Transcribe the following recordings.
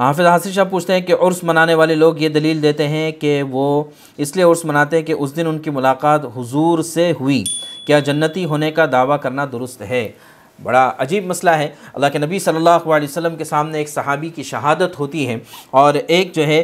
हाफिज़ हासिर शाह पूछते हैं कि उर्स मनाने वाले लोग ये दलील देते हैं कि वो इसलिए उर्स मनाते हैं कि उस दिन उनकी मुलाकात हुजूर से हुई क्या जन्नती होने का दावा करना दुरुस्त है बड़ा अजीब मसला है अल्लाह के नबी सल्लल्लाहु अलैहि वसल्लम के सामने एक सहाबी की शहादत होती है और एक जो है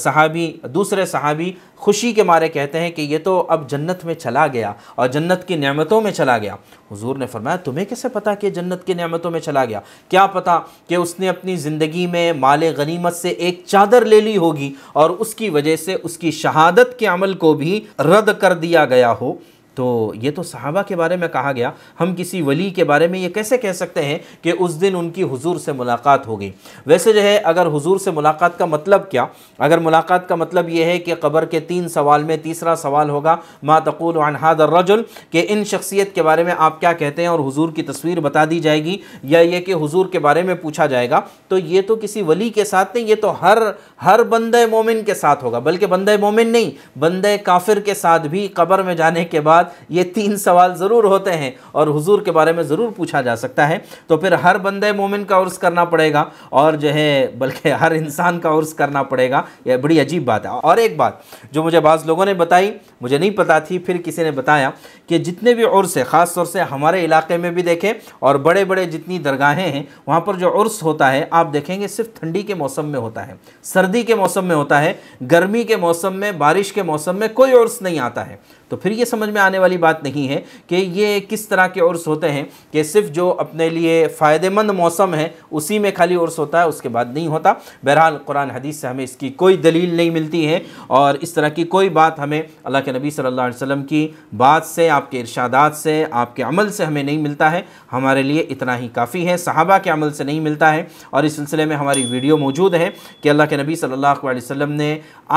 सहाबी दूसरे सहाबी खुशी के मारे कहते हैं कि ये तो अब जन्नत में चला गया और जन्नत की नेमतों में चला गया हुजूर ने फरमाया तुम्हें कैसे पता कि जन्नत की नेमतों में चला गया क्या पता कि उसने अपनी ज़िंदगी में माल गनीमत से एक चादर ले ली होगी और उसकी वजह से उसकी शहादत के अमल को भी रद्द कर दिया गया हो तो ये तो सहाबा के बारे में कहा गया हम किसी वली के बारे में ये कैसे कह सकते हैं कि उस दिन उनकी हुजूर से मुलाकात होगी वैसे जो है अगर हुजूर से मुलाकात का मतलब क्या अगर मुलाकात का मतलब ये है कि कब्र के तीन सवाल में तीसरा सवाल होगा मा तकूल अनहादर रजुल के इन शख्सियत के बारे में आप क्या कहते हैं और हुजूर की तस्वीर बता दी जाएगी या ये कि हुजूर के बारे में पूछा जाएगा तो ये तो किसी वली के साथ नहीं ये तो हर हर बंद मोमिन के साथ होगा बल्कि बंद मोमिन नहीं बंद काफिर के साथ भी कबर में जाने के बाद बाद ये तीन सवाल ज़रूर होते हैं और हुजूर के बारे में ज़रूर पूछा जा सकता है तो फिर हर बंदे मोमिन का उर्स करना पड़ेगा और जो है बल्कि हर इंसान का उर्स करना पड़ेगा यह बड़ी अजीब बात है और एक बात जो मुझे बाज़ लोगों ने बताई मुझे नहीं पता थी फिर किसी ने बताया कि जितने भी उर्स है ख़ास तौर से हमारे इलाके में भी देखें और बड़े बड़े जितनी दरगाहें हैं वहाँ पर जो उर्स होता है आप देखेंगे सिर्फ ठंडी के मौसम में होता है सर्दी के मौसम में होता है गर्मी के मौसम में बारिश के मौसम में कोई उर्स नहीं आता है तो फिर ये समझ में आने चौंकाने वाली बात नहीं है कि ये किस तरह के उर्स होते हैं कि सिर्फ जो अपने लिए फ़ायदेमंद मौसम है उसी में खाली उर्स होता है उसके बाद नहीं होता बहरहाल कुरान हदीस से हमें इसकी कोई दलील नहीं मिलती है और इस तरह की कोई बात हमें अल्लाह के नबी सल्लल्लाहु अलैहि वसल्लम की बात से आपके इर्शादात से आपके अमल से हमें नहीं मिलता है हमारे लिए इतना ही काफ़ी है सहाबा के अमल से नहीं मिलता है और इस सिलसिले में हमारी वीडियो मौजूद है कि अल्लाह के नबी सल्लल्लाहु अलैहि वसल्लम ने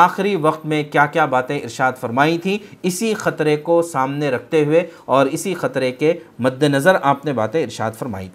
आखिरी वक्त में क्या क्या बातें इर्शाद फरमाई थी इसी ख़तरे को सामने सामने रखते हुए और इसी ख़तरे के मद्देनज़र आपने बातें इरशाद फरमाई